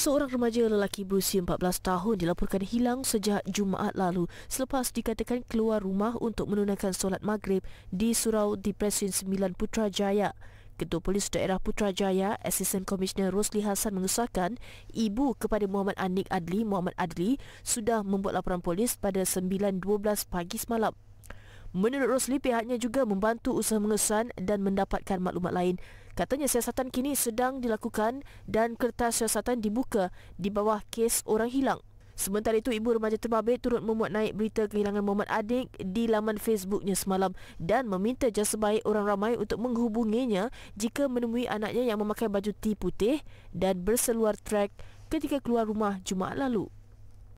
Seorang remaja lelaki berusia 14 tahun dilaporkan hilang sejak Jumaat lalu selepas dikatakan keluar rumah untuk menunaikan solat maghrib di Surau di presiden sembilan Putrajaya. Ketua Polis Daerah Putrajaya, Assistant Commissioner Rosli Hassan mengesahkan ibu kepada Muhammad Anik Adli, Muhammad Adli, sudah membuat laporan polis pada 9.12 pagi semalam. Menurut Rosli, pihaknya juga membantu usaha mengesan dan mendapatkan maklumat lain. Katanya siasatan kini sedang dilakukan dan kertas siasatan dibuka di bawah kes orang hilang. Sementara itu, ibu remaja terbabit turut memuat naik berita kehilangan Muhammad Adik di laman Facebooknya semalam dan meminta jasa baik orang ramai untuk menghubunginya jika menemui anaknya yang memakai baju ti putih dan berseluar trek ketika keluar rumah Jumaat lalu.